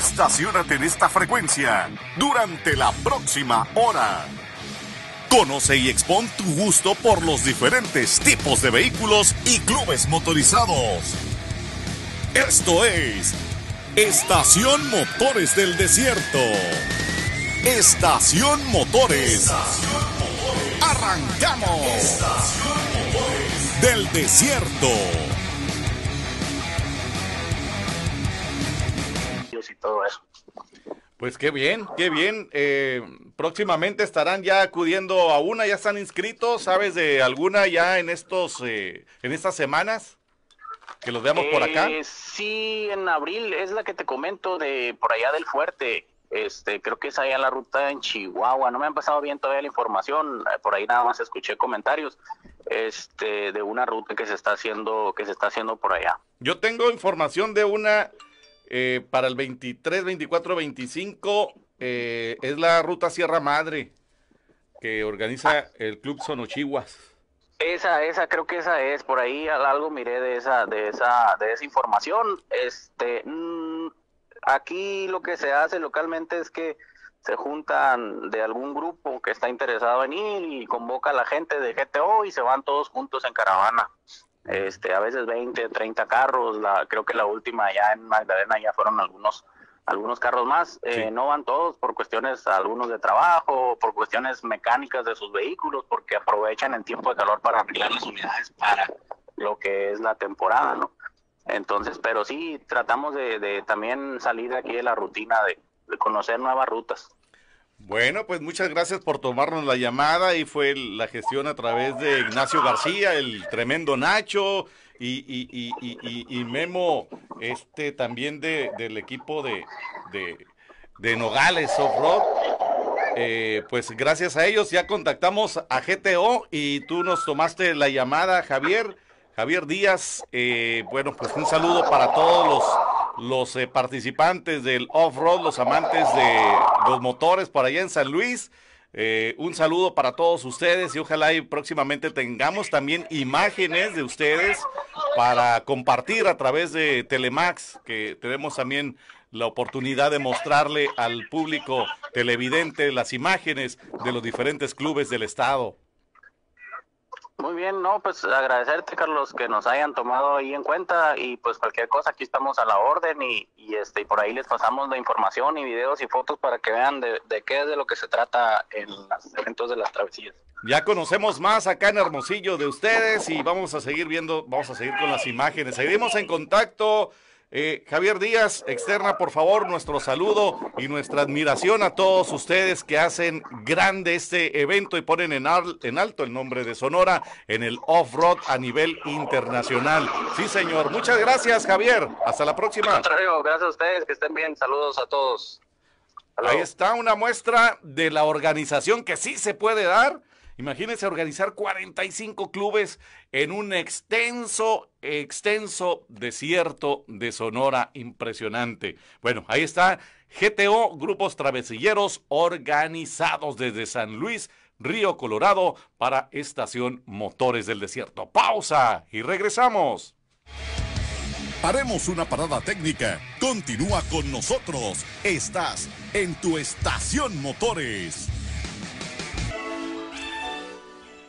Estacionate en esta frecuencia durante la próxima hora. Conoce y expón tu gusto por los diferentes tipos de vehículos y clubes motorizados. Esto es Estación Motores del Desierto. Estación Motores. Estación Motores. Arrancamos. Estación Motores. Del Desierto. todo eso. Pues qué bien, qué bien. Eh, próximamente estarán ya acudiendo a una, ya están inscritos, ¿sabes de alguna ya en estos, eh, en estas semanas? Que los veamos por acá. Eh, sí, en abril es la que te comento de por allá del fuerte. Este, creo que es allá la ruta en Chihuahua. No me han pasado bien todavía la información. Por ahí nada más escuché comentarios este, de una ruta que se está haciendo, que se está haciendo por allá. Yo tengo información de una eh, para el 23, 24, 25 es la ruta Sierra Madre que organiza ah. el Club Sonochihuas. Esa, esa, creo que esa es, por ahí algo miré de esa, de esa, de esa información. Este, mm, aquí lo que se hace localmente es que se juntan de algún grupo que está interesado en ir y convoca a la gente de GTO y se van todos juntos en caravana este, a veces 20, 30 carros, la, creo que la última ya en Magdalena ya fueron algunos algunos carros más, eh, no van todos por cuestiones, algunos de trabajo, por cuestiones mecánicas de sus vehículos, porque aprovechan el tiempo de calor para arreglar las unidades para lo que es la temporada, ¿no? Entonces, pero sí tratamos de, también salir aquí de la rutina, de conocer nuevas rutas. Bueno, pues muchas gracias por tomarnos la llamada y fue la gestión a través de Ignacio García, el tremendo Nacho y, Memo, este también de, del equipo de, de, Nogales Off Road. Eh, pues gracias a ellos ya contactamos a GTO y tú nos tomaste la llamada, Javier. Javier Díaz, eh, bueno, pues un saludo para todos los los eh, participantes del off-road, los amantes de los motores por allá en San Luis. Eh, un saludo para todos ustedes y ojalá y próximamente tengamos también imágenes de ustedes para compartir a través de Telemax, que tenemos también la oportunidad de mostrarle al público televidente las imágenes de los diferentes clubes del estado. Muy bien, no, pues agradecerte, Carlos, que nos hayan tomado ahí en cuenta y pues cualquier cosa, aquí estamos a la orden y, y este por ahí les pasamos la información y videos y fotos para que vean de, de qué es de lo que se trata en los eventos de las travesías. Ya conocemos más acá en Hermosillo de ustedes y vamos a seguir viendo, vamos a seguir con las imágenes. Seguimos en contacto. Eh, Javier Díaz, externa, por favor, nuestro saludo y nuestra admiración a todos ustedes que hacen grande este evento y ponen en, alto el nombre de Sonora en el off-road a nivel internacional. Sí, señor. Muchas gracias, Javier. Hasta la próxima. Gracias a ustedes, que estén bien. Saludos a todos. Ahí está una muestra de la organización que sí se puede dar Imagínense organizar 45 clubes en un extenso, extenso desierto de Sonora. Impresionante. Bueno, ahí está GTO, Grupos Travesilleros Organizados desde San Luis, Río Colorado, para Estación Motores del Desierto. Pausa y regresamos. Haremos una parada técnica. Continúa con nosotros. Estás en tu estación Motores.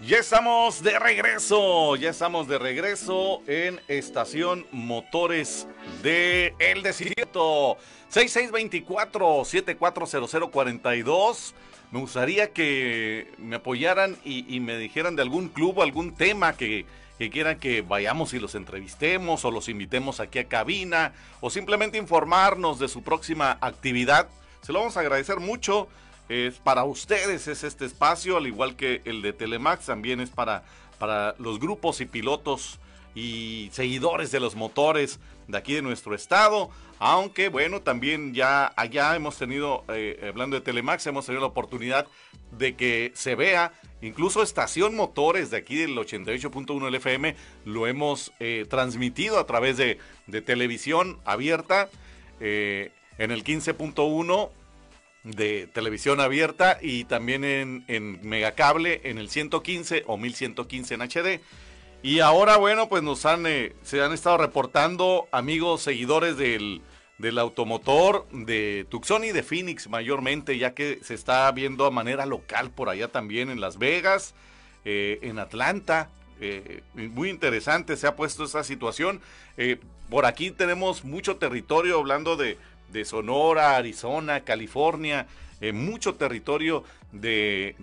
Ya estamos de regreso, ya estamos de regreso en Estación Motores de El Desierto. 6624-740042. Me gustaría que me apoyaran y, me dijeran de algún club, o algún tema que, que quieran que vayamos y los entrevistemos o los invitemos aquí a cabina o simplemente informarnos de su próxima actividad. Se lo vamos a agradecer mucho es para ustedes es este espacio, al igual que el de Telemax, también es para, para los grupos y pilotos y seguidores de los motores de aquí de nuestro estado. Aunque bueno, también ya allá hemos tenido, eh, hablando de Telemax, hemos tenido la oportunidad de que se vea, incluso Estación Motores de aquí del 88.1 LFM lo hemos eh, transmitido a través de, televisión abierta eh, en el 15.1 de televisión abierta y también en, Megacable en el 115 o 1115 en HD. Y ahora, bueno, pues nos han, eh, se han estado reportando amigos, seguidores del, del automotor de Tucson y de Phoenix mayormente, ya que se está viendo a manera local por allá también en Las Vegas, eh, en Atlanta. Eh, muy interesante se ha puesto esa situación. por aquí tenemos mucho territorio hablando de, de Sonora, Arizona, California, eh, mucho territorio de,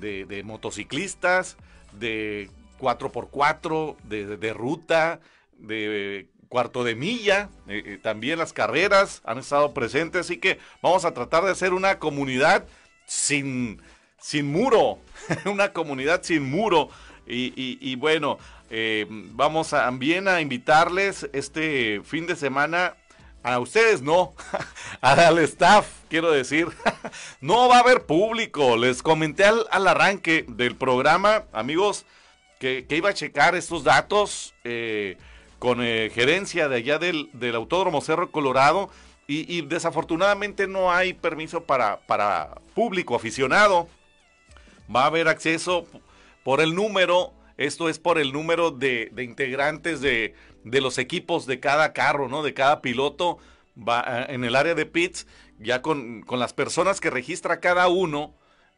motociclistas, de 4x4, de, ruta, de cuarto de milla, eh, eh, también las carreras han estado presentes, así que vamos a tratar de hacer una comunidad sin, sin muro, una comunidad sin muro. Y, bueno, vamos también a invitarles este fin de semana a ustedes no, al staff quiero decir, no va a haber público. Les comenté al, arranque del programa, amigos, que, iba a checar estos datos eh, con eh, gerencia de allá del, Autódromo Cerro Colorado y, desafortunadamente no hay permiso para, para, público aficionado. Va a haber acceso por el número esto es por el número de, integrantes de, los equipos de cada carro, ¿no? De cada piloto eh, en el área de pits, ya con, las personas que registra cada uno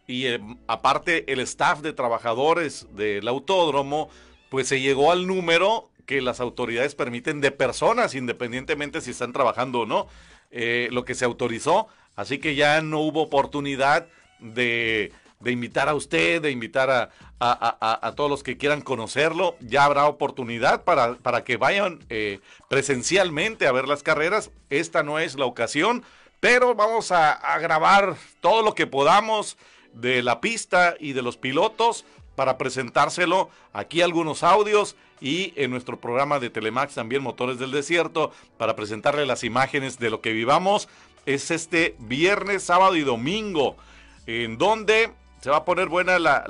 y eh, aparte el staff de trabajadores del autódromo, pues se llegó al número que las autoridades permiten de personas, independientemente si están trabajando o no, eh, lo que se autorizó. Así que ya no hubo oportunidad de de invitar a usted, de invitar a, a, todos los que quieran conocerlo. Ya habrá oportunidad para, para que vayan eh, presencialmente a ver las carreras. Esta no es la ocasión, pero vamos a, a grabar todo lo que podamos de la pista y de los pilotos para presentárselo aquí algunos audios y en nuestro programa de Telemax también Motores del Desierto para presentarle las imágenes de lo que vivamos es este viernes, sábado y domingo en donde se va a poner buena la,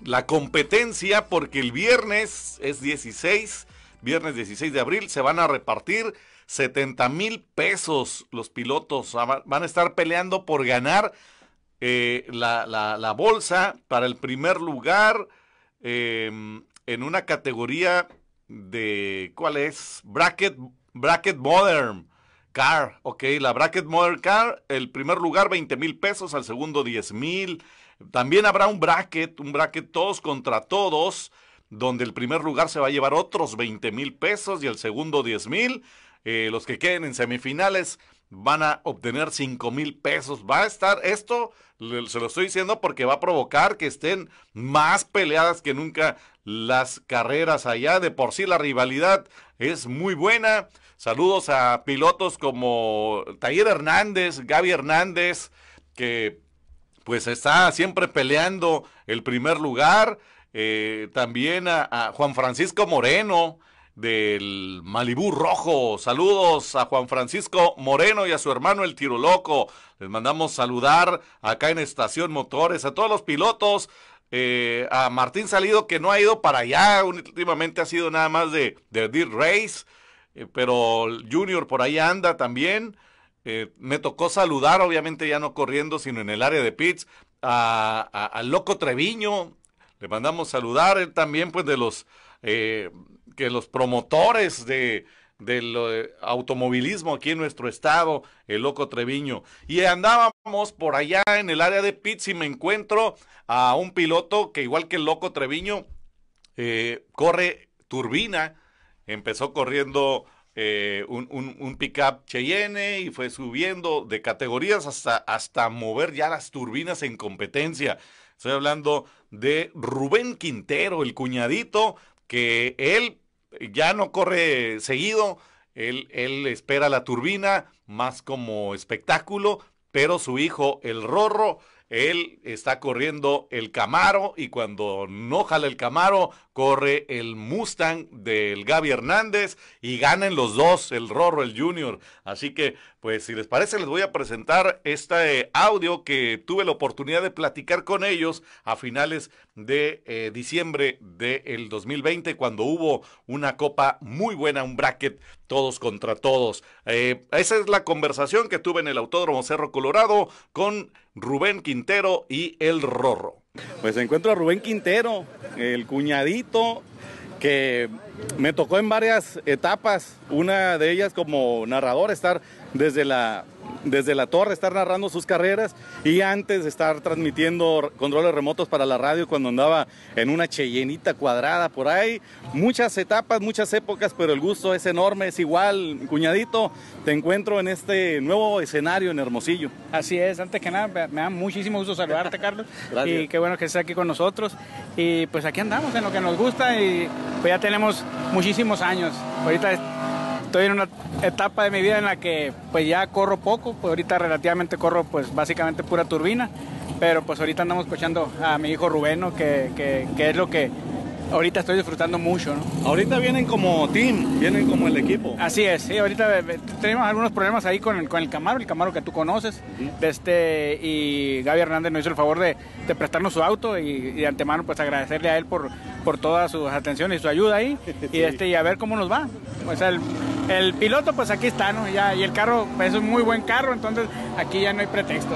la, competencia porque el viernes es 16, viernes 16 de abril, se van a repartir 70 mil pesos los pilotos. Van a estar peleando por ganar eh, la, bolsa para el primer lugar em, en una categoría de, ¿cuál es? Bracket, bracket Modern. Car, ok, la Bracket motor Car, el primer lugar 20 mil pesos, al segundo 10 mil. También habrá un bracket, un bracket todos contra todos, donde el primer lugar se va a llevar otros 20 mil pesos y el segundo 10 mil. Eh, los que queden en semifinales van a obtener cinco mil pesos. Va a estar, esto se lo estoy diciendo porque va a provocar que estén más peleadas que nunca las carreras allá. De por sí la rivalidad es muy buena. Saludos a pilotos como Taller Hernández, Gaby Hernández, que pues está siempre peleando el primer lugar. Eh, también a Juan Francisco Moreno, del Malibú Rojo. Saludos a Juan Francisco Moreno y a su hermano el Tiro Loco. Les mandamos saludar acá en Estación Motores, a todos los pilotos, eh, a Martín Salido que no ha ido para allá, últimamente ha sido nada más de, de race eh, pero Junior por ahí anda también. Eh, me tocó saludar, obviamente ya no corriendo, sino en el área de pits, a, Loco Treviño. Le mandamos saludar, él también pues de los que los promotores de, del automovilismo aquí en nuestro estado, el loco Treviño. Y andábamos por allá en el área de Pitts y me encuentro a un piloto que igual que el loco Treviño, eh, corre turbina, empezó corriendo eh, un, un, un pickup Cheyenne y fue subiendo de categorías hasta, hasta mover ya las turbinas en competencia. Estoy hablando de Rubén Quintero, el cuñadito, que él ya no corre seguido, él, él espera la turbina más como espectáculo, pero su hijo, el Rorro, él está corriendo el Camaro y cuando no jala el Camaro, corre el Mustang del Gaby Hernández y ganan los dos, el Rorro, el Junior. Así que, pues si les parece, les voy a presentar este audio que tuve la oportunidad de platicar con ellos a finales de eh, diciembre del 2020, cuando hubo una copa muy buena, un bracket todos contra todos. Eh, esa es la conversación que tuve en el Autódromo Cerro Colorado con Rubén Quintero y el Rorro. Pues encuentro a Rubén Quintero, el cuñadito que me tocó en varias etapas, una de ellas como narrador, estar desde la desde la torre estar narrando sus carreras y antes de estar transmitiendo controles remotos para la radio cuando andaba en una cheyenita cuadrada por ahí. Muchas etapas, muchas épocas, pero el gusto es enorme, es igual. Cuñadito, te encuentro en este nuevo escenario en Hermosillo. Así es, antes que nada, me da muchísimo gusto saludarte, Carlos. Gracias. Y qué bueno que estés aquí con nosotros. Y pues aquí andamos en lo que nos gusta y pues ya tenemos muchísimos años. Ahorita estoy en una etapa de mi vida en la que pues ya corro poco, pues ahorita relativamente corro pues básicamente pura turbina, pero pues ahorita andamos escuchando a mi hijo Rubeno, que, que, es lo que ahorita estoy disfrutando mucho. ¿no? Ahorita vienen como team, vienen como el equipo. Así es, sí, ahorita eh, eh, tenemos algunos problemas ahí con el, con el Camaro, el Camaro que tú conoces, de este, y Gaby Hernández nos hizo el favor de, de prestarnos su auto y, de antemano pues agradecerle a él por, por toda su atención y su ayuda ahí y, este, a ver cómo nos va. O pues el, piloto pues aquí está, ¿no? y el carro es un muy buen carro, entonces aquí ya no hay pretexto.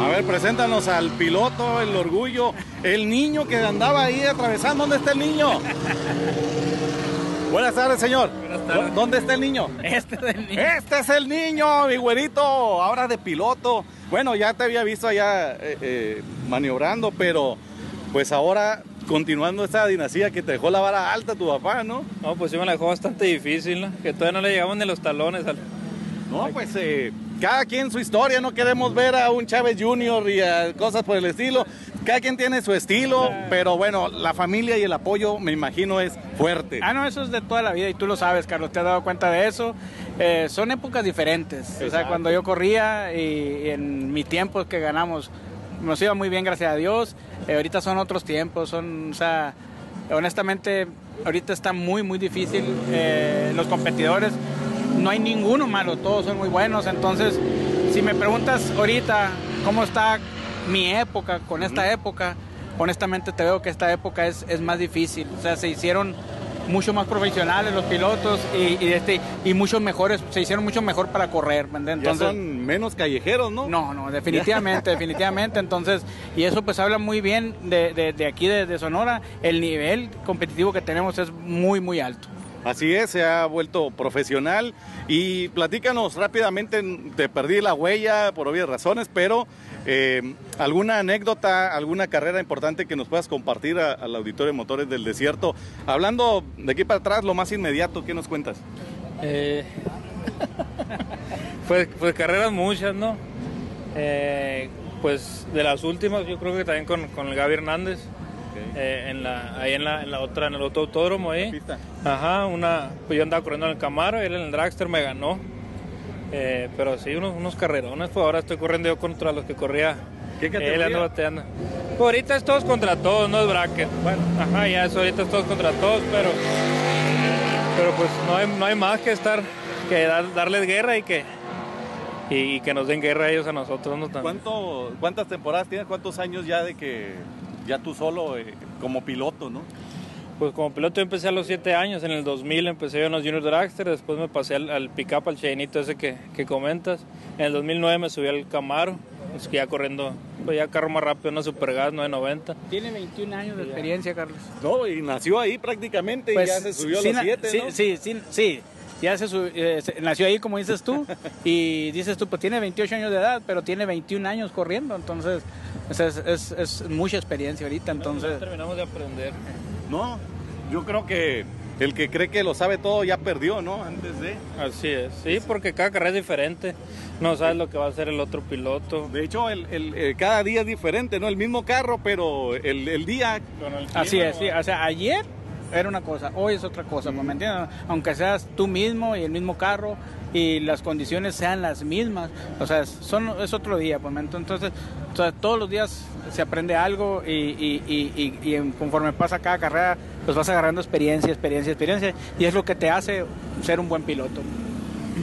A ver, preséntanos al piloto, el orgullo, el niño que andaba ahí atravesando. ¿Dónde está el niño? Buenas tardes, señor. Buenas tardes. ¿Dónde está el niño? Este es el niño. Este es el niño, mi güerito. Ahora de piloto. Bueno, ya te había visto allá eh, eh, maniobrando, pero pues ahora continuando esta dinastía que te dejó la vara alta tu papá, ¿no? No, pues sí me la dejó bastante difícil, Que todavía no le llegamos ni los talones No, pues eh, cada quien su historia, no queremos ver a un Chávez Junior y cosas por el estilo. Cada quien tiene su estilo, pero bueno, la familia y el apoyo me imagino es fuerte. Ah, no, eso es de toda la vida y tú lo sabes, Carlos, te has dado cuenta de eso. Eh, son épocas diferentes. O sea, cuando yo corría y en mi tiempo que ganamos nos iba muy bien, gracias a Dios. Eh, ahorita son otros tiempos, son, o sea, honestamente, ahorita está muy, muy difícil. Eh, los competidores, no hay ninguno malo, todos son muy buenos. Entonces, si me preguntas ahorita cómo está mi época con esta época, honestamente te veo que esta época es, es más difícil. O sea, se hicieron mucho más profesionales los pilotos y, este, y muchos mejores, se hicieron mucho mejor para correr, Entonces, son menos callejeros, ¿no? No, no, definitivamente, definitivamente. Entonces, y eso pues habla muy bien de, de, aquí, de Sonora, el nivel competitivo que tenemos es muy, muy alto. Así es, se ha vuelto profesional y platícanos rápidamente, te perdí la huella por obvias razones, pero eh, alguna anécdota, alguna carrera importante que nos puedas compartir al auditorio de Motores del Desierto. Hablando de aquí para atrás, lo más inmediato, ¿qué nos cuentas? Eh, pues, pues, carreras muchas, ¿no? Eh, pues de las últimas, yo creo que también con, con el Gaby Hernández. Eh, en la, ahí en la, otra, en el otro autódromo ahí. Ajá, una, pues yo andaba corriendo en el Camaro, él en el Dragster me ganó. Eh, pero sí, unos, unos carrerones, pues ahora estoy corriendo yo contra los que corría. ¿Qué Él anda bateando. Pues ahorita es todos contra todos, no es bracket. Bueno. Ajá, ya es ahorita es todos contra todos, pero, pero pues no hay, no hay más que estar, que darles guerra y que, y, que nos den guerra ellos a nosotros. ¿no? ¿Cuánto, ¿Cuántas temporadas tienes? ¿Cuántos años ya de que ya tú solo eh, como piloto, ¿no? Pues como piloto yo empecé a los 7 años, en el 2000 empecé yo en los Junior Dragster, después me pasé al, al up, al Cheyenito ese que, comentas. En el 2009 me subí al Camaro, pues ya corriendo, pues ya carro más rápido, una Supergas 990. Tiene 21 años de experiencia, Carlos. No, y nació ahí prácticamente y pues ya se subió a los 7, sí, sí, sí, sí ya eh, se, nació ahí como dices tú y dices tú pues tiene 28 años de edad pero tiene 21 años corriendo entonces es, mucha experiencia ahorita entonces no, terminamos de aprender no yo creo que el que cree que lo sabe todo ya perdió no antes de así es sí porque cada carrera es diferente no sabes lo que va a hacer el otro piloto. De hecho, el, eh, cada día es diferente, ¿no? El mismo carro, pero el, día... Así es, sí. O sea, ayer era una cosa, hoy es otra cosa, ¿me mm. entiendes? Aunque seas tú mismo y el mismo carro y las condiciones sean las mismas, o sea, son, es otro día, pues, entonces, todos los días se aprende algo y, y, y, y, conforme pasa cada carrera, pues vas agarrando experiencia, experiencia, experiencia, y es lo que te hace ser un buen piloto.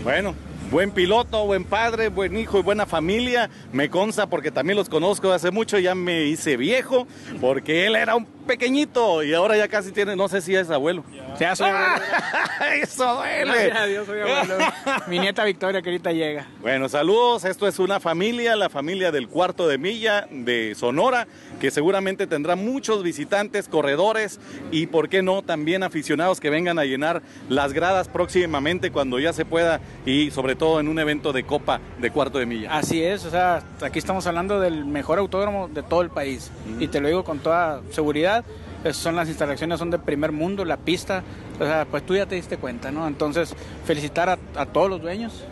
Bueno, buen piloto, buen padre, buen hijo y buena familia. Me consta porque también los conozco hace mucho, ya me hice viejo, porque él era un pequeñito y ahora ya casi tiene, no sé si es abuelo. Ya, soy Eso duele. abuelo. Mi nieta Victoria que ahorita llega. Bueno, saludos. Esto es una familia, la familia del cuarto de milla de Sonora, que seguramente tendrá muchos visitantes, corredores y, ¿por qué no?, también aficionados que vengan a llenar las gradas próximamente cuando ya se pueda y sobre todo en un evento de Copa de cuarto de milla. Así es, o sea, aquí estamos hablando del mejor autódromo de todo el país y te lo digo con toda seguridad pues, son las instalaciones son de primer mundo, la pista, o sea, pues tú ya te diste cuenta, ¿no? Entonces, felicitar a, todos los dueños,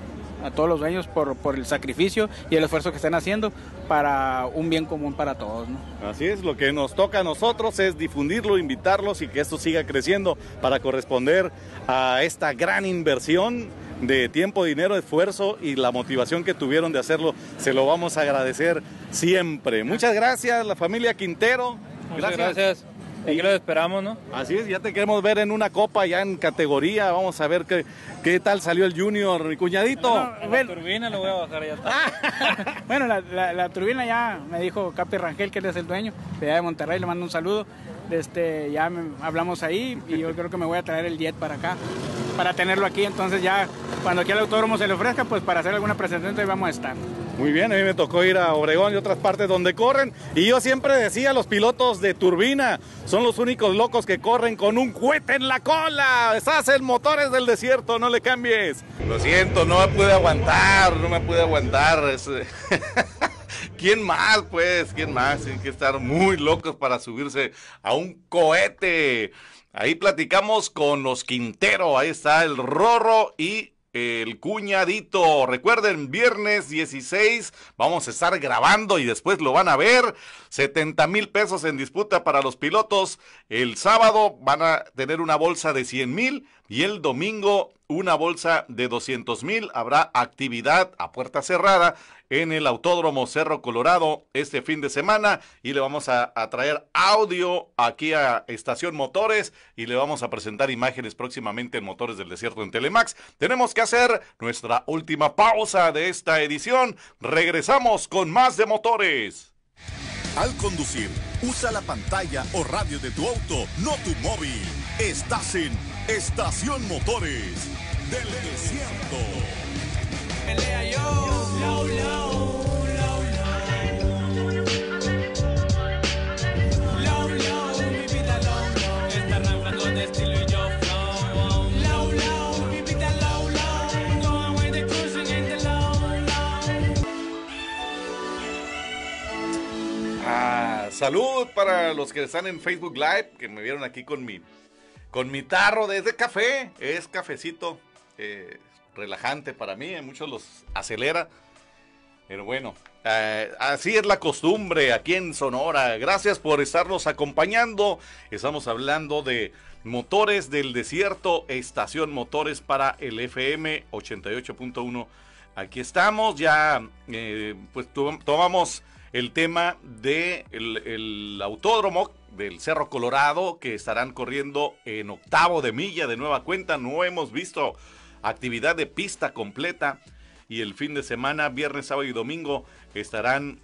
a todos los dueños por, por, el sacrificio y el esfuerzo que están haciendo para un bien común para todos. ¿no? Así es, lo que nos toca a nosotros es difundirlo, invitarlos y que esto siga creciendo para corresponder a esta gran inversión de tiempo, dinero, esfuerzo y la motivación que tuvieron de hacerlo. Se lo vamos a agradecer siempre. Muchas gracias, la familia Quintero. Muchas gracias. Y lo esperamos, ¿no? Así es, ya te queremos ver en una copa, ya en categoría. Vamos a ver qué, qué tal salió el Junior, mi cuñadito. La turbina lo voy a bajar ya. Ah. bueno, la, turbina ya me dijo Capi Rangel, que él es el dueño de allá de Monterrey, le mando un saludo. Este, ya hablamos ahí y yo creo que me voy a traer el jet para acá, para tenerlo aquí. Entonces ya cuando aquí al autódromo se le ofrezca, pues para hacer alguna presentación Ahí vamos a estar. Muy bien, a mí me tocó ir a Obregón y otras partes donde corren. Y yo siempre decía, los pilotos de turbina son los únicos locos que corren con un cohete en la cola. Estás en motores del desierto, no le cambies. Lo siento, no me pude aguantar, no me pude aguantar. Eh, ¿Quién más, pues? ¿Quién más? Tienen que estar muy locos para subirse a un cohete. Ahí platicamos con los Quintero. Ahí está el Rorro y el cuñadito. Recuerden, viernes 16 vamos a estar grabando y después lo van a ver. 70 mil pesos en disputa para los pilotos. El sábado van a tener una bolsa de 100 mil y el domingo una bolsa de 200 mil. Habrá actividad a puerta cerrada en el Autódromo Cerro Colorado este fin de semana y le vamos a, traer audio aquí a Estación Motores y le vamos a presentar imágenes próximamente en Motores del Desierto en Telemax. Tenemos que hacer nuestra última pausa de esta edición. Regresamos con más de Motores. Al conducir, usa la pantalla o radio de tu auto, no tu móvil. Estás en Estación Motores del Desierto. Pelea yo, low, low. Estilo y yo flow Low, low, mi vida low, low Go away the cruising in the este low, low Ah, salud para los que están en Facebook Live Que me vieron aquí con mi con mi tarro desde café. Es cafecito eh, relajante para mí, eh, muchos los acelera. Pero bueno, eh, así es la costumbre aquí en Sonora. Gracias por estarnos acompañando. Estamos hablando de Motores del Desierto, estación Motores para el FM 88.1. Aquí estamos, ya pues tomamos el tema del autódromo del Cerro Colorado que estarán corriendo en octavo de milla de nueva cuenta. No hemos visto actividad de pista completa y el fin de semana, viernes, sábado y domingo, estarán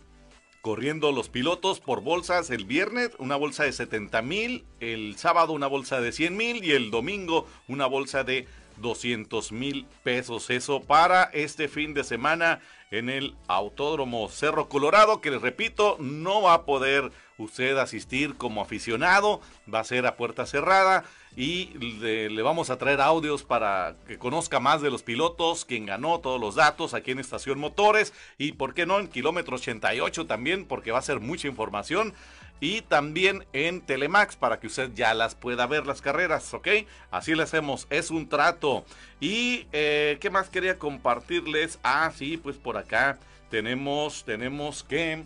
corriendo los pilotos por bolsas. El viernes una bolsa de 70 mil, el sábado una bolsa de 100 mil y el domingo una bolsa de 200 mil pesos. Eso para este fin de semana en el Autódromo Cerro Colorado, que les repito, no va a poder usted asistir como aficionado. Va a ser a puerta cerrada y le, vamos a traer audios para que conozca más de los pilotos, Quien ganó, todos los datos aquí en Estación Motores y por qué no en Kilómetro 88 también, porque va a ser mucha información. Y también en Telemax para que usted ya las pueda ver las carreras, ¿ok? Así le hacemos, es un trato. Y eh, qué más quería compartirles. Ah, sí, pues por acá tenemos, tenemos que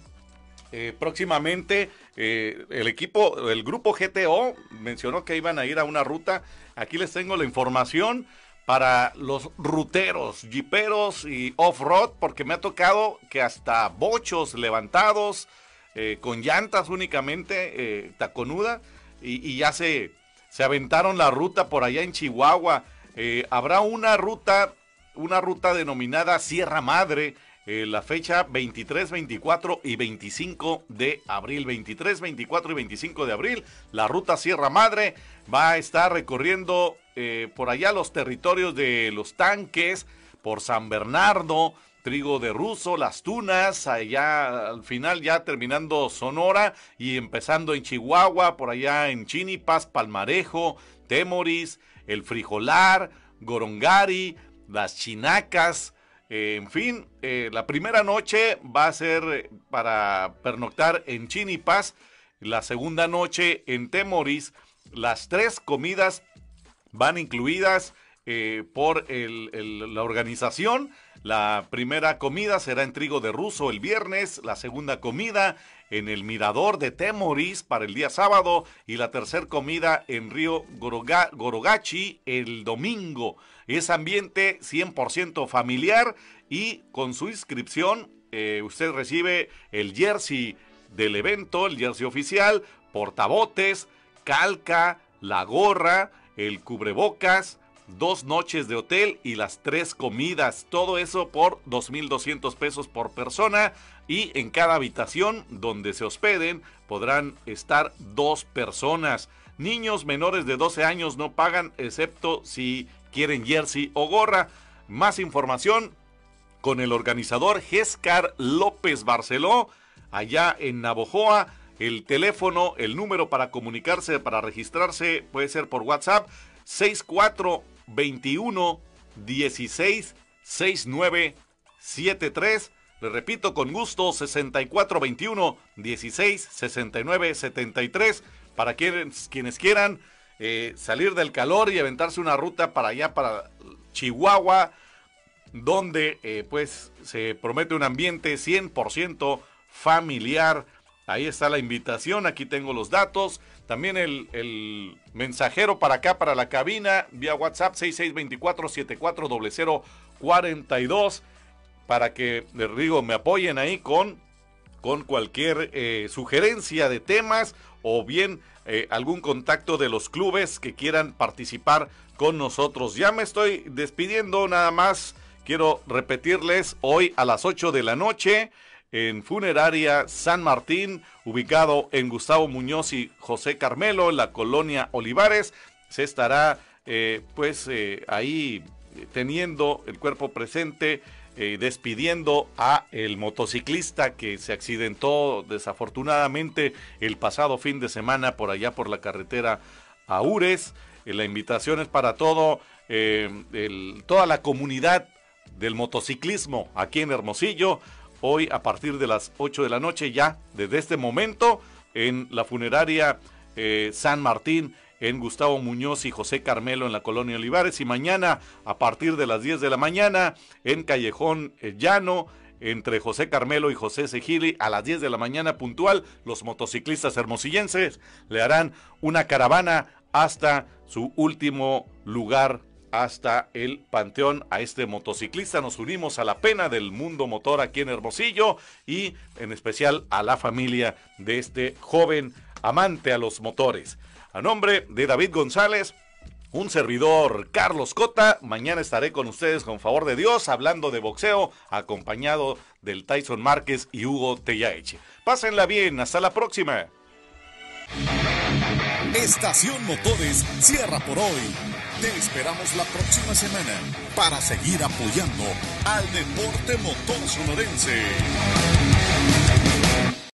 eh, próximamente eh, el equipo, el grupo GTO mencionó que iban a ir a una ruta. Aquí les tengo la información para los ruteros, jiperos y off-road, porque me ha tocado que hasta bochos levantados, eh, con llantas únicamente, taconuda, y, ya se, se aventaron la ruta por allá en Chihuahua. habrá una ruta, una ruta denominada Sierra Madre, eh, la fecha 23, 24 y 25 de abril. 23, 24 y 25 de abril, la ruta Sierra Madre va a estar recorriendo eh, por allá los territorios de los tanques, por San Bernardo, Trigo de Ruso, Las Tunas, allá al final ya terminando Sonora y empezando en Chihuahua, por allá en Chinipas, Palmarejo, Temoris, El Frijolar, Gorongari, Las Chinacas, en fin, eh, la primera noche va a ser eh, para pernoctar en Chinipas, la segunda noche en Temoris. Las tres comidas van incluidas eh, por la organización. La primera comida será en trigo de ruso el viernes, la segunda comida en el Mirador de Temoris para el día sábado y la tercer comida en Río Gorogachi el domingo. Es ambiente 100% familiar y con su inscripción eh, usted recibe el jersey del evento, el jersey oficial, portabotes, calca, la gorra, el cubrebocas, dos noches de hotel y las tres comidas. Todo eso por 2.200 pesos por persona y en cada habitación donde se hospeden podrán estar dos personas. Niños menores de 12 años no pagan excepto si quieren jersey o gorra. Más información con el organizador Jescar López Barceló allá en Navojoa. El teléfono, el número para comunicarse, para registrarse, puede ser por WhatsApp 64 21 16 69 73. Le repito con gusto 64 21 16 69 73 para quienes, quienes quieran eh, salir del calor y aventarse una ruta para allá para Chihuahua donde eh, pues se promete un ambiente 100% familiar. Ahí está la invitación, aquí tengo los datos. También el, mensajero para acá, para la cabina, vía WhatsApp 6624-740042, para que, les digo, me apoyen ahí con, con cualquier eh, sugerencia de temas o bien eh, algún contacto de los clubes que quieran participar con nosotros. Ya me estoy despidiendo nada más. Quiero repetirles hoy a las 8 de la noche en Funeraria San Martín, ubicado en Gustavo Muñoz y José Carmelo, en la colonia Olivares. Se estará eh, pues eh, ahí eh, teniendo el cuerpo presente, despidiendo a el motociclista que se accidentó desafortunadamente el pasado fin de semana por allá por la carretera a Ures. la invitación es para todo, toda la comunidad del motociclismo aquí en Hermosillo hoy a partir de las 8 de la noche ya, desde este momento, en la funeraria eh, San Martín, en Gustavo Muñoz y José Carmelo en la Colonia Olivares y mañana a partir de las 10 de la mañana en Callejón eh, Llano entre José Carmelo y José Sejili, a las 10 de la mañana puntual los motociclistas hermosillenses le harán una caravana hasta su último lugar hasta el panteón a este motociclista. Nos unimos a la pena del mundo motor aquí en Hermosillo y en especial a la familia de este joven amante a los motores. A nombre de David González, un servidor, Carlos Cota. Mañana estaré con ustedes, con favor de Dios, hablando de boxeo, acompañado del Tyson Márquez y Hugo Tellaeche. Pásenla bien, hasta la próxima. Estación Motores cierra por hoy. Te esperamos la próxima semana para seguir apoyando al deporte motor sonorense.